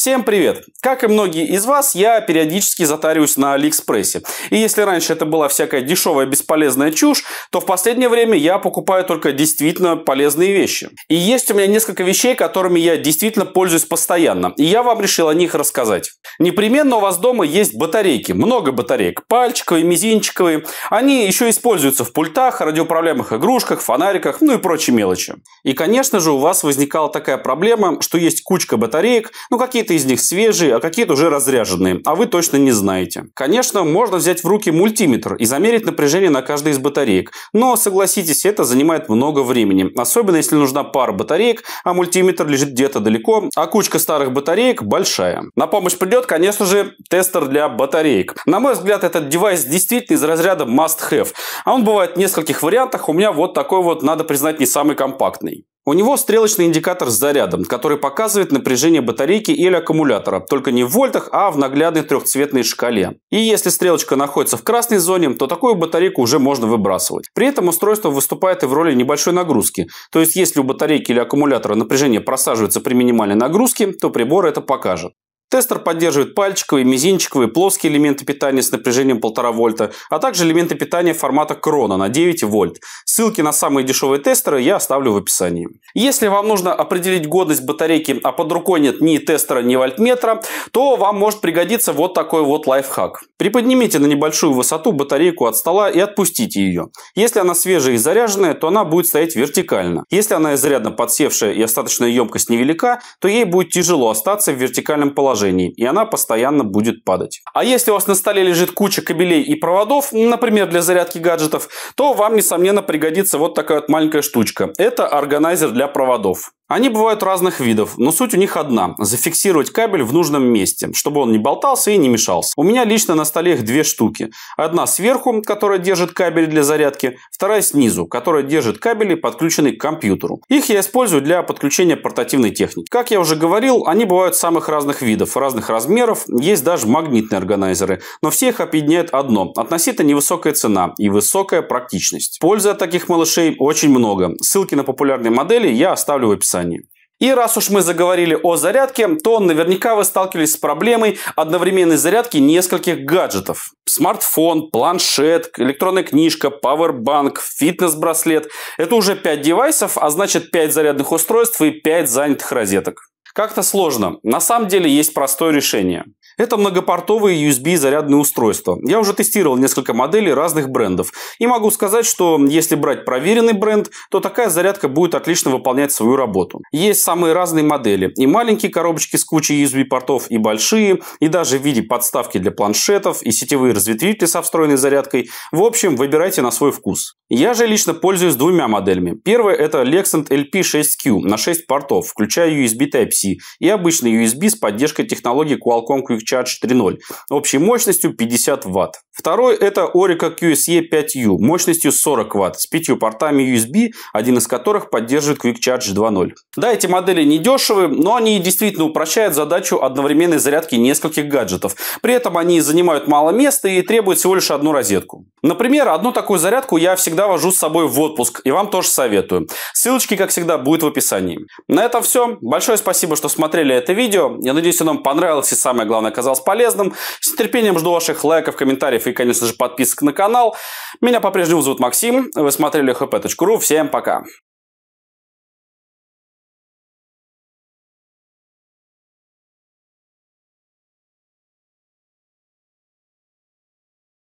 Всем привет! Как и многие из вас, я периодически затариваюсь на Алиэкспрессе. И если раньше это была всякая дешевая бесполезная чушь, то в последнее время я покупаю только действительно полезные вещи. И есть у меня несколько вещей, которыми я действительно пользуюсь постоянно. И я вам решил о них рассказать. Непременно у вас дома есть батарейки, много батареек, пальчиковые, мизинчиковые. Они еще используются в пультах, радиоуправляемых игрушках, фонариках, ну и прочие мелочи. И, конечно же, у вас возникала такая проблема, что есть кучка батареек, ну какие-то из них свежие, а какие-то уже разряженные, а вы точно не знаете. Конечно, можно взять в руки мультиметр и замерить напряжение на каждой из батареек, но, согласитесь, это занимает много времени, особенно если нужна пара батареек, а мультиметр лежит где-то далеко, а кучка старых батареек большая. На помощь придет идет, конечно же, тестер для батареек. На мой взгляд, этот девайс действительно из разряда must-have. А он бывает в нескольких вариантах. У меня вот такой вот, надо признать, не самый компактный. У него стрелочный индикатор с зарядом, который показывает напряжение батарейки или аккумулятора, только не в вольтах, а в наглядной трехцветной шкале. И если стрелочка находится в красной зоне, то такую батарейку уже можно выбрасывать. При этом устройство выступает и в роли небольшой нагрузки. То есть, если у батарейки или аккумулятора напряжение просаживается при минимальной нагрузке, то прибор это покажет. Тестер поддерживает пальчиковые, мизинчиковые, плоские элементы питания с напряжением 1,5 вольта, а также элементы питания формата крона на 9 вольт. Ссылки на самые дешевые тестеры я оставлю в описании. Если вам нужно определить годность батарейки, а под рукой нет ни тестера, ни вольтметра, то вам может пригодиться вот такой вот лайфхак. Приподнимите на небольшую высоту батарейку от стола и отпустите ее. Если она свежая и заряженная, то она будет стоять вертикально. Если она изрядно подсевшая и остаточная емкость невелика, то ей будет тяжело остаться в вертикальном положении положении, и она постоянно будет падать. А если у вас на столе лежит куча кабелей и проводов, например, для зарядки гаджетов, то вам, несомненно, пригодится вот такая вот маленькая штучка. Это органайзер для проводов. Они бывают разных видов, но суть у них одна – зафиксировать кабель в нужном месте, чтобы он не болтался и не мешался. У меня лично на столе их две штуки. Одна сверху, которая держит кабель для зарядки, вторая снизу, которая держит кабели, подключенные к компьютеру. Их я использую для подключения портативной техники. Как я уже говорил, они бывают самых разных видов, разных размеров, есть даже магнитные органайзеры, но все их объединяет одно – относительно невысокая цена и высокая практичность. Пользы от таких малышей очень много. Ссылки на популярные модели я оставлю в описании описании. И раз уж мы заговорили о зарядке, то наверняка вы сталкивались с проблемой одновременной зарядки нескольких гаджетов. Смартфон, планшет, электронная книжка, пауэрбанк, фитнес-браслет. Это уже 5 девайсов, а значит 5 зарядных устройств и 5 занятых розеток. Как-то сложно. На самом деле есть простое решение. Это многопортовые USB зарядные устройства. Я уже тестировал несколько моделей разных брендов. И могу сказать, что если брать проверенный бренд, то такая зарядка будет отлично выполнять свою работу. Есть самые разные модели. И маленькие коробочки с кучей USB-портов, и большие, и даже в виде подставки для планшетов, и сетевые разветвители со встроенной зарядкой. В общем, выбирайте на свой вкус. Я же лично пользуюсь двумя моделями. Первая это Lexant LP6Q на 6 портов, включая USB Type-C и обычный USB с поддержкой технологии Qualcomm Quick Charge 3.0 общей мощностью 50 Вт. Второй – это Orica QSE5U мощностью 40 Вт с пятью портами USB, один из которых поддерживает Quick Charge 2.0. Да, эти модели недешевы, но они действительно упрощают задачу одновременной зарядки нескольких гаджетов. При этом они занимают мало места и требуют всего лишь одну розетку. Например, одну такую зарядку я всегда вожу с собой в отпуск, и вам тоже советую. Ссылочки, как всегда, будут в описании. На этом все. Большое спасибо, что смотрели это видео. Я надеюсь, оно вам понравилось и самое главное оказалось полезным. С нетерпением жду ваших лайков, комментариев и и, конечно же, подписка на канал. Меня по-прежнему зовут Максим. Вы смотрели hp.ru. Всем пока!